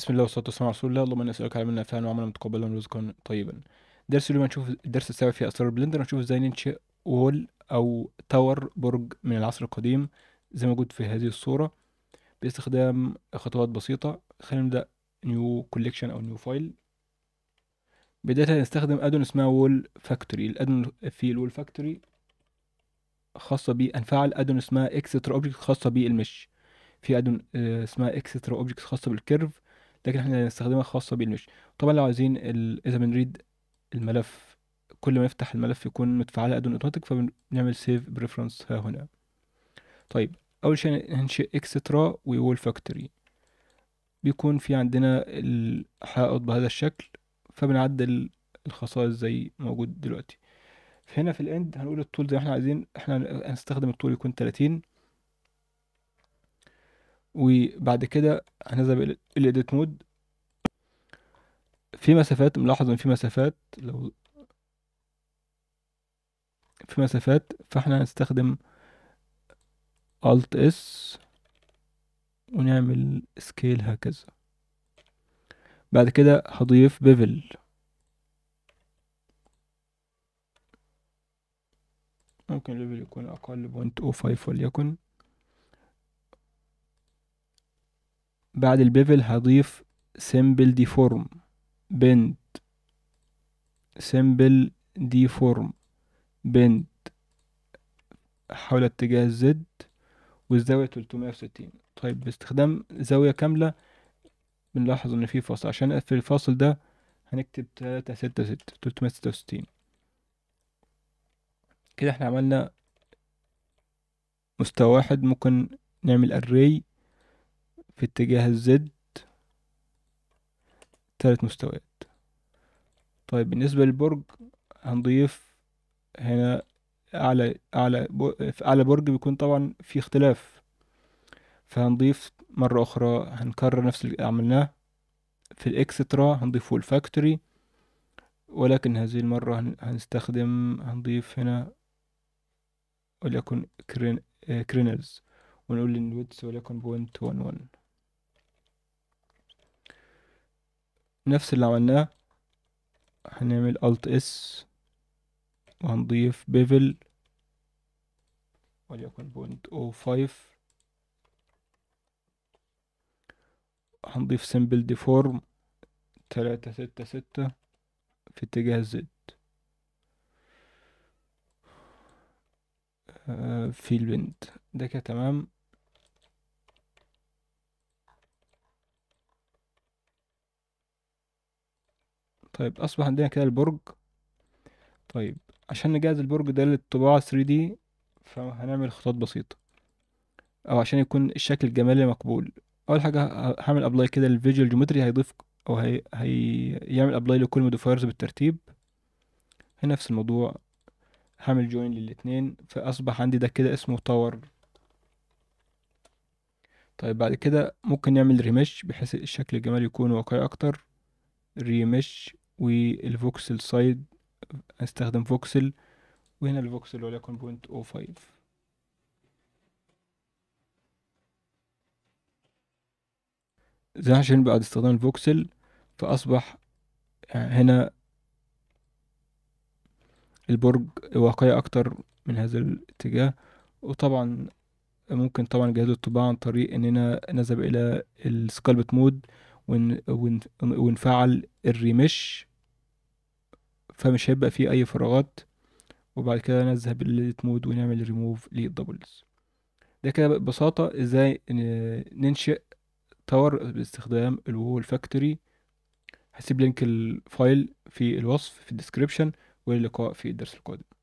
بسم الله والصلاة والسلام على رسول الله اللهم انا نسألك علمنا نافعا وعملا متقبلا ورزقا طيبا الدرس اليوم هنشوف الدرس السابع في أسرار بلندر هنشوف ازاي ننشئ وول أو تاور برج من العصر القديم زي ما موجود في هذه الصورة باستخدام خطوات بسيطة خلينا نبدأ نيو كوليكشن أو نيو فايل بداية هنستخدم أدون اسمها وول فاكتوري الأدون في الوول فاكتوري خاصة بأنفعل أدون اسمها اكسترا اوبجكت خاصة بالمش في أدون آه، اسمها اكسترا اوبجكت خاصة بالكيرف لكن احنا هنستخدمها خاصه بالمش طبعا لو عايزين ال... اذا بنريد الملف كل ما نفتح الملف يكون متفعله ادون اوتوماتيك فبنعمل سيف بريفرنس ها هنا طيب اول شيء هنشئ اكسترا وول فاكتوري بيكون في عندنا الحائط بهذا الشكل فبنعدل الخصائص زي موجود دلوقتي هنا في الاند هنقول الطول زي ما احنا عايزين احنا هنستخدم الطول يكون 30 وبعد كده هنذهب الى اديت مود في مسافات ملاحظ ان في مسافات لو في مسافات فاحنا هنستخدم Alt S ونعمل سكيل هكذا بعد كده هضيف بيفل ممكن الليفل يكون أقل 0.05 وليكن بعد البيفل هضيف سمبل ديفورم بند سمبل ديفورم بند حول اتجاه الزد والزاوية 360 طيب باستخدام زاوية كاملة بنلاحظ ان في فاصل عشان اقفل الفاصل ده هنكتب تلاتة ستة ستة تلتمية ستة وستين كده احنا عملنا مستوى واحد ممكن نعمل array في اتجاه الزد ثلاث مستويات طيب بالنسبة للبرج هنضيف هنا أعلى أعلى في أعلى برج بيكون طبعا في اختلاف فهنضيف مرة أخرى هنكرر نفس اللي عملناه في الإكسترا هنضيفه الفاكتوري ولكن هذه المرة هنستخدم هنضيف هنا وليكن كرين كرينلز آه، ونقول إن ويتس وليكن بوينت ون ون نفس اللي عملناه هنعمل Alt S وهنضيف بيفل وليكن بوينت او فايف هنضيف سمبل ديفورم تلاتة ستة ستة في اتجاه الزد آه، في البنت ده كده تمام طيب اصبح عندنا كده البرج طيب عشان نجهز البرج ده للطباعة 3D فهنعمل خطوات بسيطة او عشان يكون الشكل الجمالي مقبول اول حاجة هعمل ابلاي كده للفيجوال جيومتري هيضيف او هي... هيعمل ابلاي لكل موديفايرز بالترتيب هنا نفس الموضوع هعمل جوين للاتنين فاصبح عندي ده كده اسمه تاور طيب بعد كده ممكن نعمل ريمش بحيث الشكل الجمالي يكون واقعي اكتر ريمش والفوكسل سايد استخدم فوكسل وهنا الفوكسل وليكن بوينت او فايف زي عشان بعد استخدام الفوكسل فأصبح آه، هنا البرج واقعي أكتر من هذا الاتجاه وطبعا ممكن طبعا جهاز الطباعة عن طريق إننا نذهب إلى السكالبت مود ونفعل الريمش فمش هيبقى فيه أي فراغات وبعد كده نذهب للإديت مود ونعمل ريموف للدبلز ده كده ببساطة ازاي ننشئ تاور باستخدام الوول فاكتوري هسيب لينك الفايل في الوصف في الديسكريبشن واللقاء في الدرس القادم